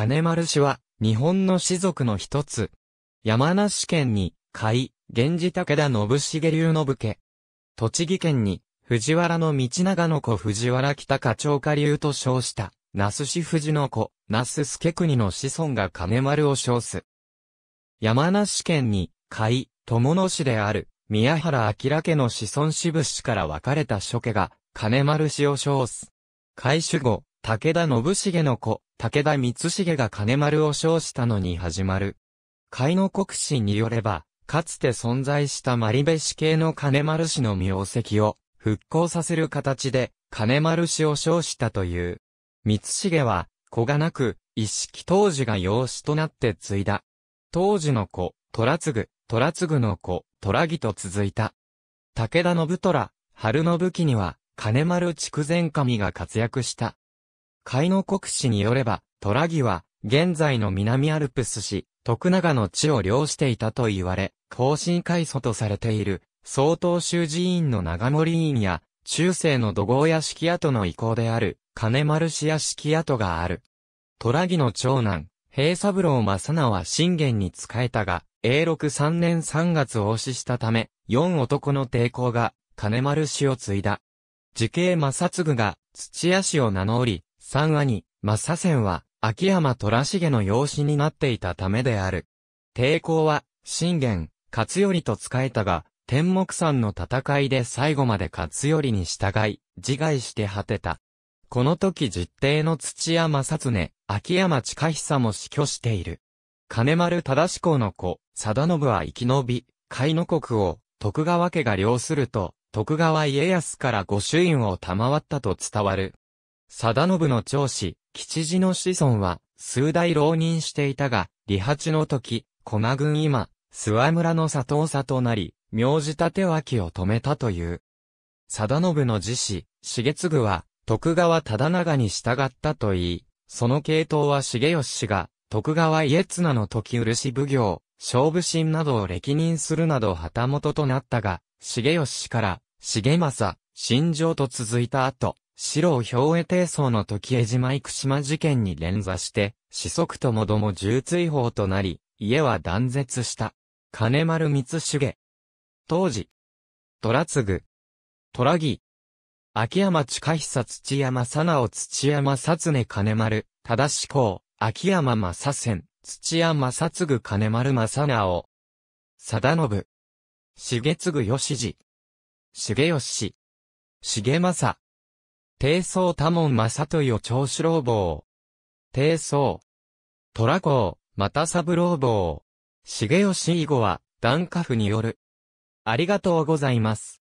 金丸氏は、日本の士族の一つ。山梨県に、甲斐、源氏武田信繁流の武家。栃木県に、藤原の道長の子藤原北課長下流と称した、那須氏藤の子、那須助国の子孫が金丸を称す。山梨県に、甲斐、友野氏である、宮原明家の子孫支部氏から分かれた諸家が、金丸氏を称す。開種後、武田信繁の子、武田光重が金丸を称したのに始まる。海の国史によれば、かつて存在したマリベ氏系の金丸氏の名跡を復興させる形で金丸氏を称したという。光重は、子がなく、一式当時が養子となって継いだ。当時の子、虎継、虎継の子、虎義と続いた。武田信虎、春信記には、金丸筑前神が活躍した。海の国史によれば、虎木は、現在の南アルプス市、徳永の地を領していたと言われ、後進開祖とされている、総統州寺院の長森院や、中世の土豪屋敷跡の遺構である、金丸氏屋敷跡がある。虎木の長男、平三郎正直は信玄に仕えたが、永禄三年三月を死したため、四男の抵抗が、金丸氏を継いだ。時系正嗣が土屋氏を名乗り、三兄、正ンは、秋山虎重の養子になっていたためである。抵抗は、信玄、勝頼と仕えたが、天目山の戦いで最後まで勝頼に従い、自害して果てた。この時実弟の土屋正常、秋山近久も死去している。金丸忠子の子、貞信は生き延び、海の国を徳川家が領すると、徳川家康から御朱印を賜ったと伝わる。定信の長子、吉次の子孫は、数代浪人していたが、利八の時、駒軍今、諏訪村の佐藤佐となり、名字立脇を止めたという。定信の次子、重次は、徳川忠長に従ったといい、その系統は重吉氏が、徳川家綱の時漆奉行、勝負心などを歴任するなど旗本となったが、重吉氏から、重政、新城と続いた後、白を兵衛帝層の時江島生島事件に連座して、子息ともども重追放となり、家は断絶した。金丸光重。当時、虎継、虎木、秋山近久土山佐直土山薩根金丸、正志公、秋山正仙、土山薩ぐ金丸正直。貞信。重継義次。重吉。重政。低層多門正豊長子老坊。低層。虎公、又三郎坊。重吉以後は、檀家府による。ありがとうございます。